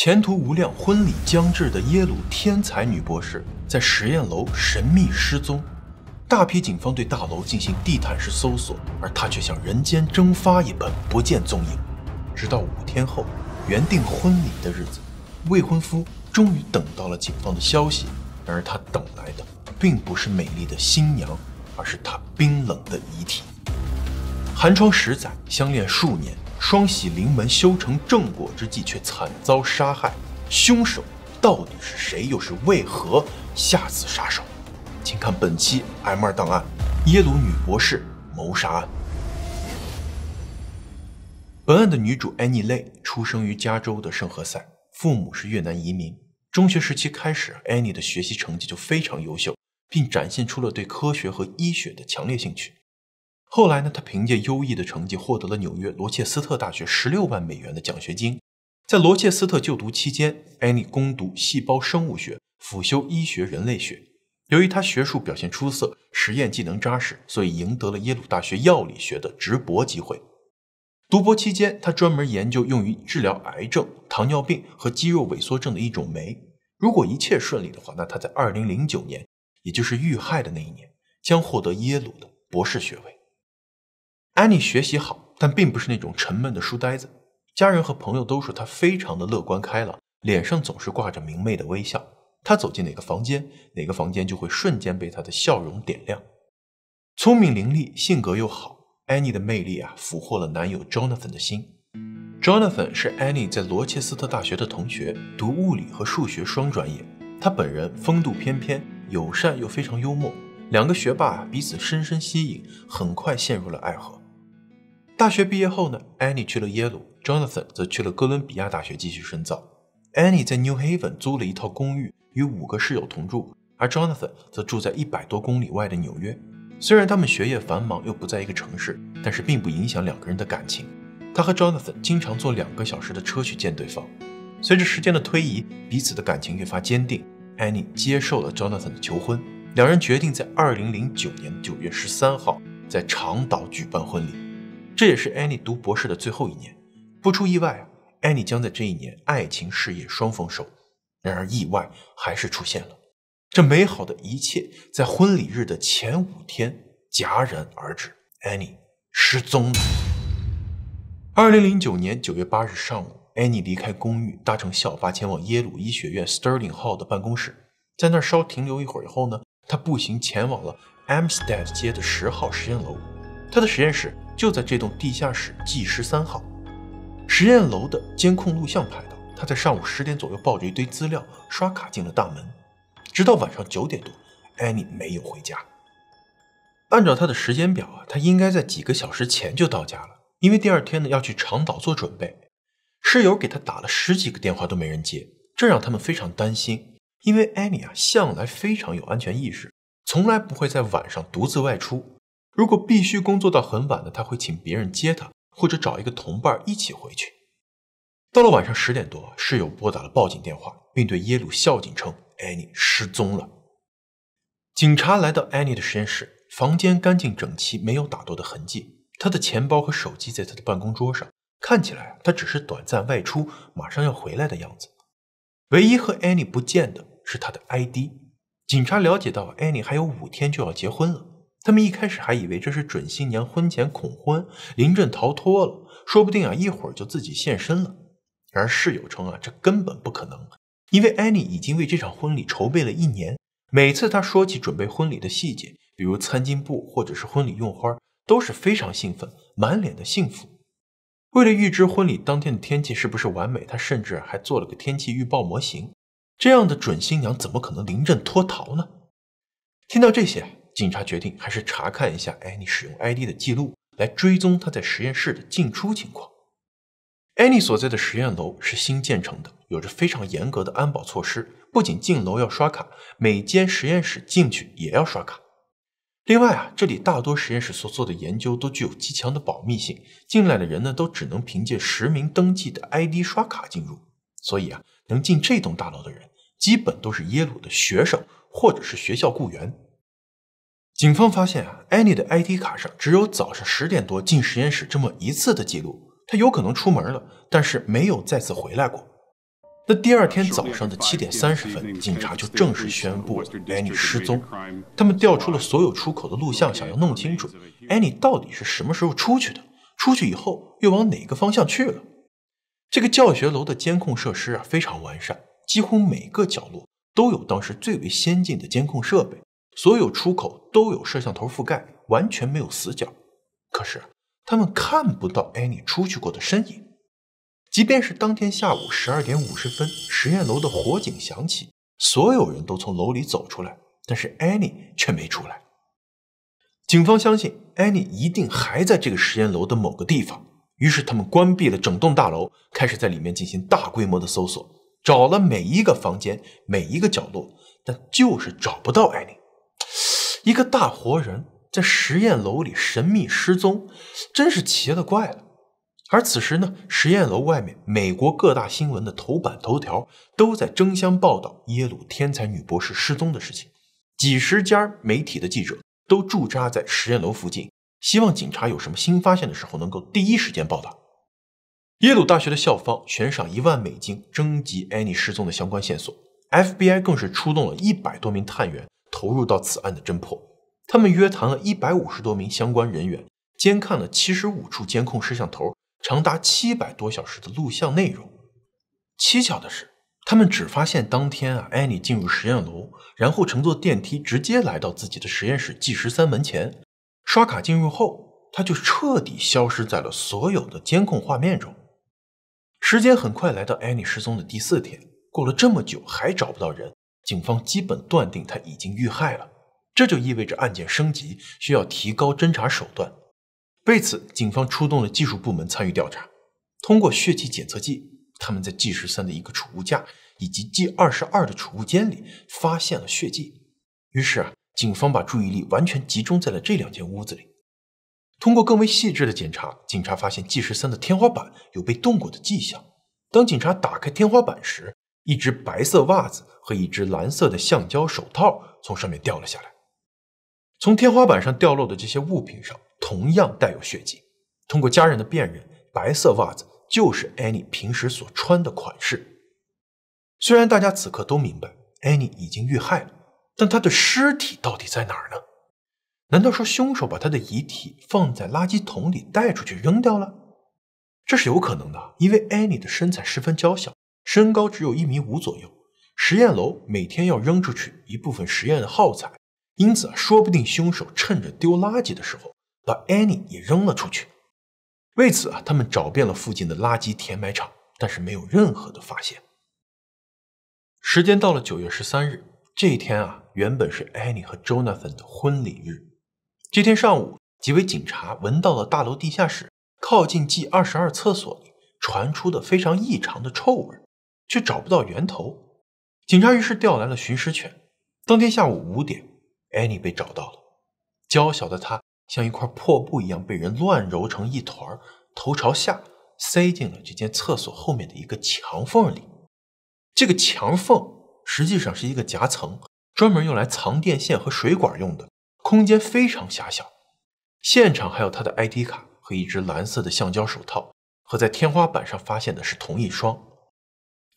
前途无量、婚礼将至的耶鲁天才女博士，在实验楼神秘失踪，大批警方对大楼进行地毯式搜索，而她却像人间蒸发一般不见踪影。直到五天后，原定婚礼的日子，未婚夫终于等到了警方的消息，然而他等来的并不是美丽的新娘，而是他冰冷的遗体。寒窗十载，相恋数年。双喜临门，修成正果之际，却惨遭杀害，凶手到底是谁？又是为何下此杀手？请看本期 M 二档案：耶鲁女博士谋杀案。本案的女主 Annie l 出生于加州的圣何塞，父母是越南移民。中学时期开始，Annie 的学习成绩就非常优秀，并展现出了对科学和医学的强烈兴趣。后来呢，他凭借优异的成绩获得了纽约罗切斯特大学十六万美元的奖学金。在罗切斯特就读期间，艾尼攻读细胞生物学，辅修医学人类学。由于他学术表现出色，实验技能扎实，所以赢得了耶鲁大学药理学的直博机会。读博期间，他专门研究用于治疗癌症、糖尿病和肌肉萎缩症的一种酶。如果一切顺利的话，那他在二零零九年，也就是遇害的那一年，将获得耶鲁的博士学位。安妮学习好，但并不是那种沉闷的书呆子。家人和朋友都说她非常的乐观开朗，脸上总是挂着明媚的微笑。她走进哪个房间，哪个房间就会瞬间被她的笑容点亮。聪明伶俐，性格又好，安妮的魅力啊俘获了男友 Jonathan 的心。Jonathan 是安妮在罗切斯特大学的同学，读物理和数学双专业。他本人风度翩翩，友善又非常幽默。两个学霸彼此深深吸引，很快陷入了爱河。大学毕业后呢，Annie 去了耶鲁，Jonathan 则去了哥伦比亚大学继续深造。Annie 在 New Haven 租了一套公寓，与五个室友同住，而 Jonathan 则住在一百多公里外的纽约。虽然他们学业繁忙，又不在一个城市，但是并不影响两个人的感情。他和 Jonathan 经常坐两个小时的车去见对方。随着时间的推移，彼此的感情越发坚定。Annie 接受了 Jonathan 的求婚，两人决定在2009年9月13号在长岛举办婚礼。这也是 Annie 读博士的最后一年，不出意外，Annie 将在这一年爱情事业双丰收。然而意外还是出现了，这美好的一切在婚礼日的前五天戛然而止，Annie 失踪了。二零零九年九月八日上午，Annie 离开公寓，搭乘校巴前往耶鲁医学院 Sterling Hall 的办公室，在那儿稍停留一会儿以后呢，她步行前往了 Amstead 街的十号实验楼，她的实验室。就在这栋地下室 G 十三号实验楼的监控录像拍到，他在上午十点左右抱着一堆资料刷卡进了大门，直到晚上九点多，艾米没有回家。按照他的时间表啊，他应该在几个小时前就到家了，因为第二天呢要去长岛做准备。室友给他打了十几个电话都没人接，这让他们非常担心，因为艾米啊向来非常有安全意识，从来不会在晚上独自外出。如果必须工作到很晚呢，他会请别人接他，或者找一个同伴一起回去。到了晚上十点多，室友拨打了报警电话，并对耶鲁校警称：“艾妮失踪了。”警察来到艾妮的实验室，房间干净整齐，没有打斗的痕迹。他的钱包和手机在他的办公桌上，看起来他只是短暂外出，马上要回来的样子。唯一和安妮不见的是他的 ID。警察了解到，安妮还有五天就要结婚了。他们一开始还以为这是准新娘婚前恐婚，临阵逃脱了，说不定啊一会儿就自己现身了。然而室友称啊这根本不可能，因为安妮已经为这场婚礼筹备了一年，每次她说起准备婚礼的细节，比如餐巾布或者是婚礼用花，都是非常兴奋，满脸的幸福。为了预知婚礼当天的天气是不是完美，她甚至还做了个天气预报模型。这样的准新娘怎么可能临阵脱逃呢？听到这些。警察决定还是查看一下艾妮使用 ID 的记录，来追踪她在实验室的进出情况。艾妮所在的实验楼是新建成的，有着非常严格的安保措施，不仅进楼要刷卡，每间实验室进去也要刷卡。另外啊，这里大多实验室所做的研究都具有极强的保密性，进来的人呢都只能凭借实名登记的 ID 刷卡进入。所以啊，能进这栋大楼的人，基本都是耶鲁的学生或者是学校雇员。警方发现啊，Annie 的 ID 卡上只有早上十点多进实验室这么一次的记录，她有可能出门了，但是没有再次回来过。那第二天早上的七点三十分，警察就正式宣布 Annie 失踪。他们调出了所有出口的录像，想要弄清楚 Annie 到底是什么时候出去的，出去以后又往哪个方向去了。这个教学楼的监控设施啊非常完善，几乎每个角落都有当时最为先进的监控设备，所有出口。都有摄像头覆盖，完全没有死角。可是他们看不到 Annie 出去过的身影。即便是当天下午十二点五十分，实验楼的火警响起，所有人都从楼里走出来，但是 Annie 却没出来。警方相信 Annie 一定还在这个实验楼的某个地方，于是他们关闭了整栋大楼，开始在里面进行大规模的搜索，找了每一个房间、每一个角落，但就是找不到 Annie。一个大活人在实验楼里神秘失踪，真是奇了怪了。而此时呢，实验楼外面，美国各大新闻的头版头条都在争相报道耶鲁天才女博士失踪的事情。几十家媒体的记者都驻扎在实验楼附近，希望警察有什么新发现的时候能够第一时间报道。耶鲁大学的校方悬赏一万美金征集 Annie 失踪的相关线索，FBI 更是出动了一百多名探员。投入到此案的侦破，他们约谈了一百五十多名相关人员，监看了七十五处监控摄像头长达七百多小时的录像内容。蹊跷的是，他们只发现当天啊，艾妮进入实验楼，然后乘坐电梯直接来到自己的实验室 G 十三门前刷卡进入后，他就彻底消失在了所有的监控画面中。时间很快来到艾妮失踪的第四天，过了这么久还找不到人。警方基本断定他已经遇害了，这就意味着案件升级，需要提高侦查手段。为此，警方出动了技术部门参与调查。通过血迹检测剂，他们在 G 十三的一个储物架以及 G 二十二的储物间里发现了血迹。于是啊，警方把注意力完全集中在了这两间屋子里。通过更为细致的检查，警察发现 G 十三的天花板有被动过的迹象。当警察打开天花板时，一只白色袜子和一只蓝色的橡胶手套从上面掉了下来。从天花板上掉落的这些物品上同样带有血迹。通过家人的辨认，白色袜子就是 Annie 平时所穿的款式。虽然大家此刻都明白 Annie 已经遇害了，但她的尸体到底在哪儿呢？难道说凶手把她的遗体放在垃圾桶里带出去扔掉了？这是有可能的，因为 Annie 的身材十分娇小。身高只有一米五左右。实验楼每天要扔出去一部分实验的耗材，因此啊，说不定凶手趁着丢垃圾的时候把 Annie 也扔了出去。为此啊，他们找遍了附近的垃圾填埋场，但是没有任何的发现。时间到了九月十三日，这一天啊，原本是 Annie 和 Jonathan 的婚礼日。这天上午，几位警察闻到了大楼地下室靠近 G 二十二厕所里传出的非常异常的臭味。却找不到源头，警察于是调来了巡视犬。当天下午五点，艾妮被找到了。娇小的她像一块破布一样被人乱揉成一团，头朝下塞进了这间厕所后面的一个墙缝里。这个墙缝实际上是一个夹层，专门用来藏电线和水管用的，空间非常狭小。现场还有她的 ID 卡和一只蓝色的橡胶手套，和在天花板上发现的是同一双。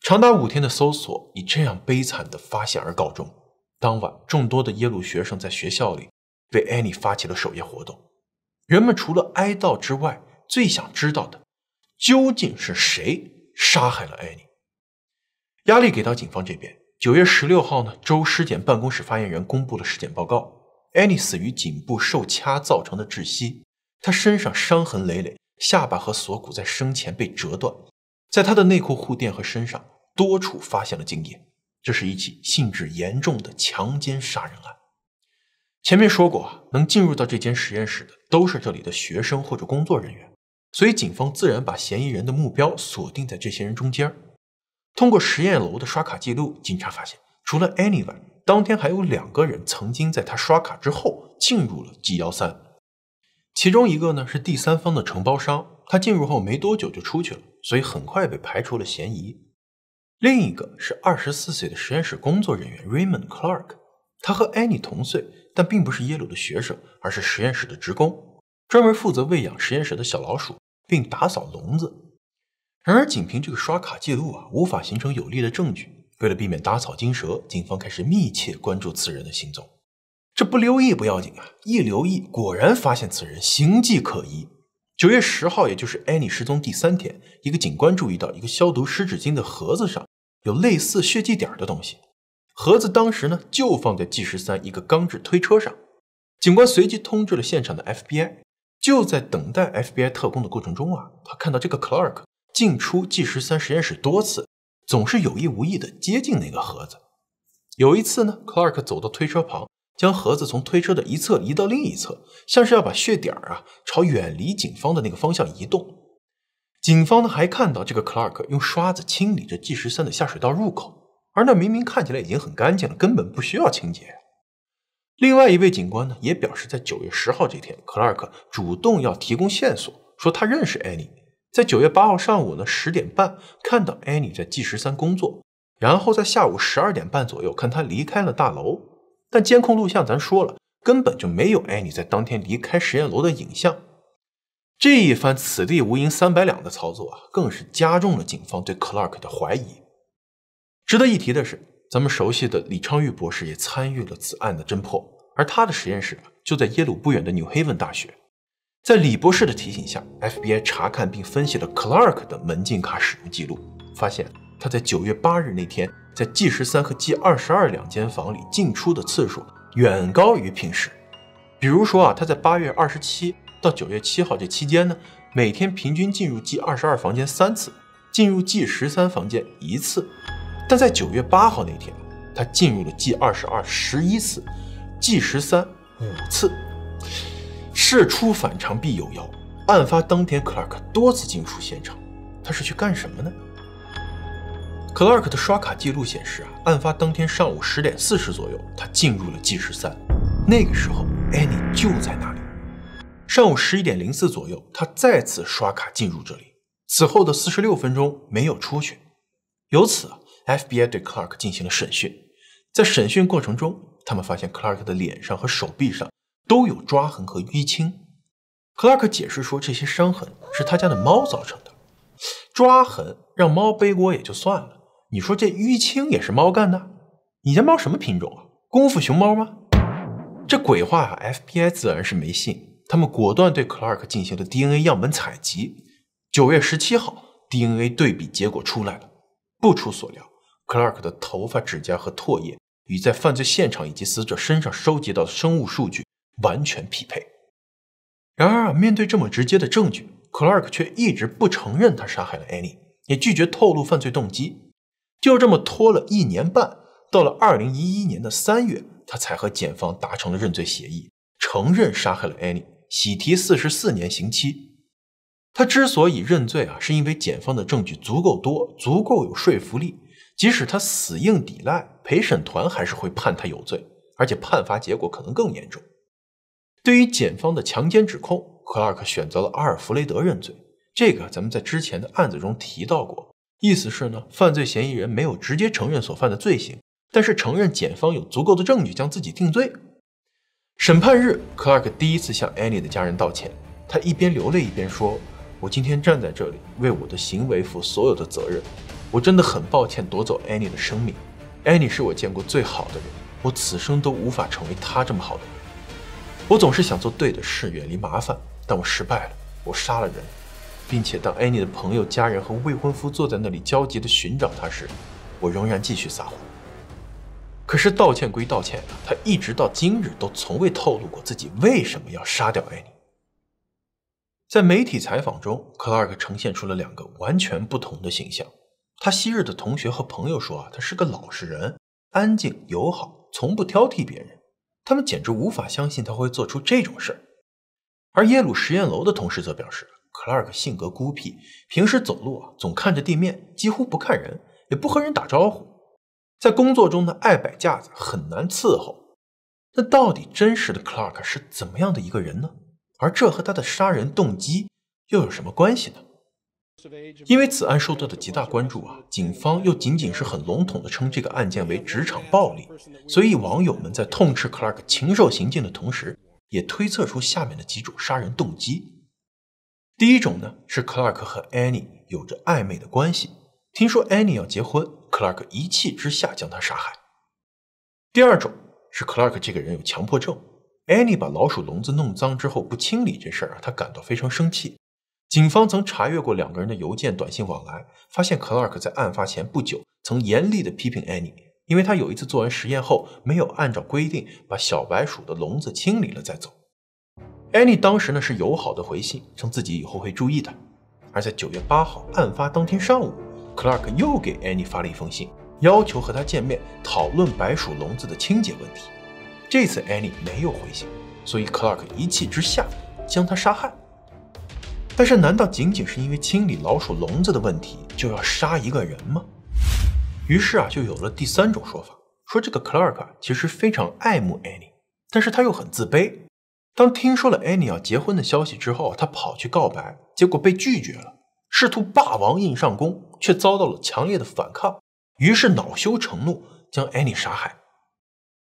长达五天的搜索以这样悲惨的发现而告终。当晚，众多的耶鲁学生在学校里为 i 妮发起了守夜活动。人们除了哀悼之外，最想知道的，究竟是谁杀害了 i 妮？压力给到警方这边。九月十六号呢，州尸检办公室发言人公布了尸检报告：i 妮死于颈部受掐造成的窒息。她身上伤痕累累，下巴和锁骨在生前被折断，在她的内裤护垫和身上。多处发现了精液，这是一起性质严重的强奸杀人案。前面说过，能进入到这间实验室的都是这里的学生或者工作人员，所以警方自然把嫌疑人的目标锁定在这些人中间。通过实验楼的刷卡记录，警察发现，除了 Anyone，当天还有两个人曾经在他刷卡之后进入了 G 幺三。其中一个呢是第三方的承包商，他进入后没多久就出去了，所以很快被排除了嫌疑。另一个是二十四岁的实验室工作人员 Raymond Clark，他和 Annie 同岁，但并不是耶鲁的学生，而是实验室的职工，专门负责喂养实验室的小老鼠，并打扫笼子。然而，仅凭这个刷卡记录啊，无法形成有力的证据。为了避免打草惊蛇，警方开始密切关注此人的行踪。这不留意不要紧啊，一留意果然发现此人形迹可疑。九月十号，也就是 Annie 失踪第三天，一个警官注意到一个消毒湿纸巾的盒子上。有类似血迹点的东西，盒子当时呢就放在 G 十三一个钢制推车上。警官随即通知了现场的 FBI。就在等待 FBI 特工的过程中啊，他看到这个 Clark 进出 G 十三实验室多次，总是有意无意的接近那个盒子。有一次呢，Clark 走到推车旁，将盒子从推车的一侧移到另一侧，像是要把血点啊朝远离警方的那个方向移动。警方呢还看到这个 Clark 用刷子清理着 G 十三的下水道入口，而那明明看起来已经很干净了，根本不需要清洁。另外一位警官呢也表示，在九月十号这天，Clark 主动要提供线索，说他认识 Annie。在九月八号上午呢十点半，看到 Annie 在 G 十三工作，然后在下午十二点半左右看她离开了大楼。但监控录像咱说了，根本就没有 Annie 在当天离开实验楼的影像。这一番“此地无银三百两”的操作啊，更是加重了警方对 Clark 的怀疑。值得一提的是，咱们熟悉的李昌钰博士也参与了此案的侦破，而他的实验室就在耶鲁不远的纽黑文大学。在李博士的提醒下，FBI 查看并分析了 Clark 的门禁卡使用记录，发现他在9月8日那天，在 G13 和 G22 两间房里进出的次数远高于平时。比如说啊，他在8月27。到九月七号这期间呢，每天平均进入 G 二十二房间三次，进入 G 十三房间一次。但在九月八号那天，他进入了 G 二十二十一次，G 十三五次。事出反常必有妖，案发当天 Clark 多次进出现场，他是去干什么呢？Clark 的刷卡记录显示啊，案发当天上午十点四十左右，他进入了 G 十三，那个时候 Annie 就在那。上午十一点零四左右，他再次刷卡进入这里。此后的四十六分钟没有出去。由此，FBI 对 Clark 进行了审讯。在审讯过程中，他们发现 Clark 的脸上和手臂上都有抓痕和淤青。Clark 解释说，这些伤痕是他家的猫造成的。抓痕让猫背锅也就算了，你说这淤青也是猫干的？你家猫什么品种啊？功夫熊猫吗？这鬼话，FBI 自然是没信。他们果断对 Clark 进行了 DNA 样本采集。九月十七号，DNA 对比结果出来了，不出所料，Clark 的头发、指甲和唾液与在犯罪现场以及死者身上收集到的生物数据完全匹配。然而，面对这么直接的证据，Clark 却一直不承认他杀害了 Annie，也拒绝透露犯罪动机。就这么拖了一年半，到了二零一一年的三月，他才和检方达成了认罪协议，承认杀害了 Annie。喜提四十四年刑期。他之所以认罪啊，是因为检方的证据足够多，足够有说服力。即使他死硬抵赖，陪审团还是会判他有罪，而且判罚结果可能更严重。对于检方的强奸指控，克拉克选择了阿尔弗雷德认罪。这个咱们在之前的案子中提到过，意思是呢，犯罪嫌疑人没有直接承认所犯的罪行，但是承认检方有足够的证据将自己定罪。审判日，Clark 第一次向 Annie 的家人道歉。他一边流泪一边说：“我今天站在这里，为我的行为负所有的责任。我真的很抱歉夺走 Annie 的生命。Annie 是我见过最好的人，我此生都无法成为她这么好的人。我总是想做对的事，远离麻烦，但我失败了。我杀了人，并且当 Annie 的朋友、家人和未婚夫坐在那里焦急地寻找她时，我仍然继续撒谎。”可是道歉归道歉，他一直到今日都从未透露过自己为什么要杀掉艾米。在媒体采访中，Clark 呈现出了两个完全不同的形象。他昔日的同学和朋友说啊，他是个老实人，安静友好，从不挑剔别人。他们简直无法相信他会做出这种事儿。而耶鲁实验楼的同事则表示，Clark 性格孤僻，平时走路啊总看着地面，几乎不看人，也不和人打招呼。在工作中的爱摆架子很难伺候，那到底真实的 Clark 是怎么样的一个人呢？而这和他的杀人动机又有什么关系呢？因为此案受到的极大关注啊，警方又仅仅是很笼统的称这个案件为职场暴力，所以网友们在痛斥 Clark 禽兽行径的同时，也推测出下面的几种杀人动机。第一种呢是 Clark 和 Annie 有着暧昧的关系，听说 Annie 要结婚。Clark 一气之下将他杀害。第二种是 Clark 这个人有强迫症，Annie 把老鼠笼子弄脏之后不清理这事儿啊，他感到非常生气。警方曾查阅过两个人的邮件、短信往来，发现 Clark 在案发前不久曾严厉地批评 Annie，因为他有一次做完实验后没有按照规定把小白鼠的笼子清理了再走。Annie 当时呢是友好的回信，称自己以后会注意的。而在九月八号案发当天上午。Clark 又给 Annie 发了一封信，要求和他见面讨论白鼠笼子的清洁问题。这次 Annie 没有回信，所以 Clark 一气之下将他杀害。但是，难道仅仅是因为清理老鼠笼子的问题就要杀一个人吗？于是啊，就有了第三种说法，说这个 Clark 其实非常爱慕 Annie，但是他又很自卑。当听说了 Annie 要结婚的消息之后，他跑去告白，结果被拒绝了，试图霸王硬上弓。却遭到了强烈的反抗，于是恼羞成怒，将艾妮杀害。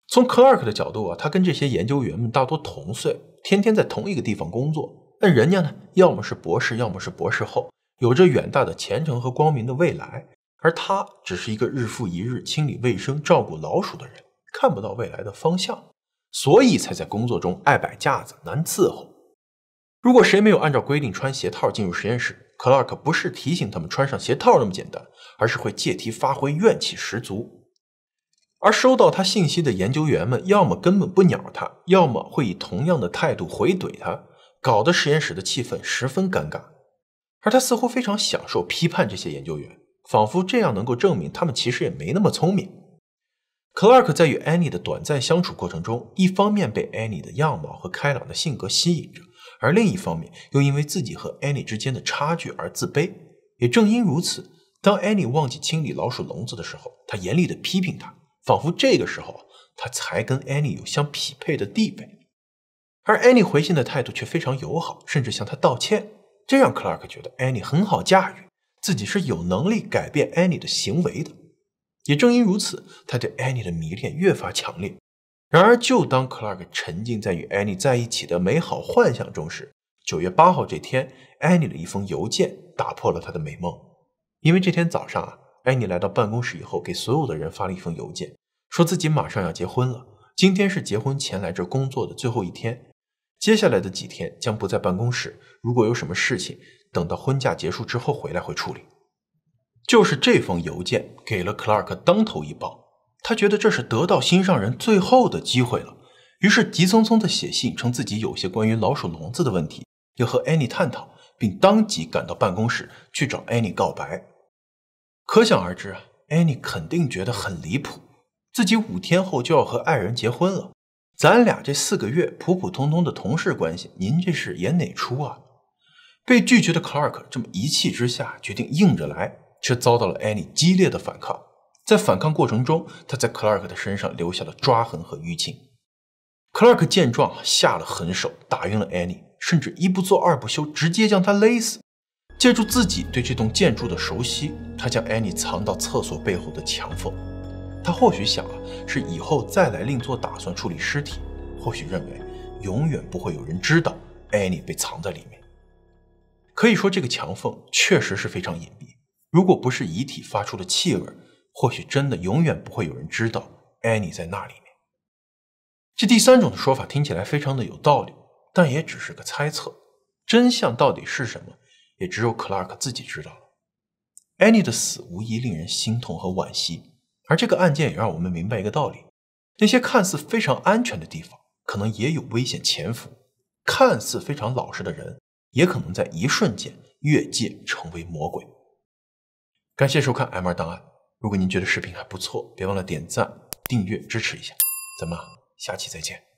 从 Clark 的角度啊，他跟这些研究员们大多同岁，天天在同一个地方工作，但人家呢，要么是博士，要么是博士后，有着远大的前程和光明的未来，而他只是一个日复一日清理卫生、照顾老鼠的人，看不到未来的方向，所以才在工作中爱摆架子、难伺候。如果谁没有按照规定穿鞋套进入实验室，Clark 不是提醒他们穿上鞋套那么简单，而是会借题发挥，怨气十足。而收到他信息的研究员们，要么根本不鸟他，要么会以同样的态度回怼他，搞得实验室的气氛十分尴尬。而他似乎非常享受批判这些研究员，仿佛这样能够证明他们其实也没那么聪明。Clark 在与 Annie 的短暂相处过程中，一方面被 Annie 的样貌和开朗的性格吸引着。而另一方面，又因为自己和 Annie 之间的差距而自卑。也正因如此，当 Annie 忘记清理老鼠笼子的时候，他严厉地批评她，仿佛这个时候他才跟 Annie 有相匹配的地位。而 Annie 回信的态度却非常友好，甚至向他道歉，这让 Clark 觉得 Annie 很好驾驭，自己是有能力改变 Annie 的行为的。也正因如此，他对 Annie 的迷恋越发强烈。然而，就当 Clark 沉浸在与 Annie 在一起的美好幻想中时，九月八号这天，Annie 的一封邮件打破了他的美梦。因为这天早上啊，Annie 来到办公室以后，给所有的人发了一封邮件，说自己马上要结婚了。今天是结婚前来这工作的最后一天，接下来的几天将不在办公室。如果有什么事情，等到婚假结束之后回来会处理。就是这封邮件给了 Clark 当头一棒。他觉得这是得到心上人最后的机会了，于是急匆匆的写信，称自己有些关于老鼠笼子的问题要和 Annie 探讨，并当即赶到办公室去找 Annie 告白。可想而知，Annie 肯定觉得很离谱，自己五天后就要和爱人结婚了，咱俩这四个月普普通通的同事关系，您这是演哪出啊？被拒绝的 Clark 这么一气之下，决定硬着来，却遭到了 Annie 激烈的反抗。在反抗过程中，他在 Clark 的身上留下了抓痕和淤青。Clark 见状，下了狠手，打晕了 Annie，甚至一不做二不休，直接将她勒死。借助自己对这栋建筑的熟悉，他将 Annie 藏到厕所背后的墙缝。他或许想啊，是以后再来另做打算处理尸体；或许认为永远不会有人知道 Annie 被藏在里面。可以说，这个墙缝确实是非常隐蔽，如果不是遗体发出的气味。或许真的永远不会有人知道 Annie 在那里面。这第三种的说法听起来非常的有道理，但也只是个猜测。真相到底是什么，也只有 Clark 自己知道了。Annie 的死无疑令人心痛和惋惜，而这个案件也让我们明白一个道理：那些看似非常安全的地方，可能也有危险潜伏；看似非常老实的人，也可能在一瞬间越界成为魔鬼。感谢收看 m 二档案。如果您觉得视频还不错，别忘了点赞、订阅支持一下。咱们下期再见。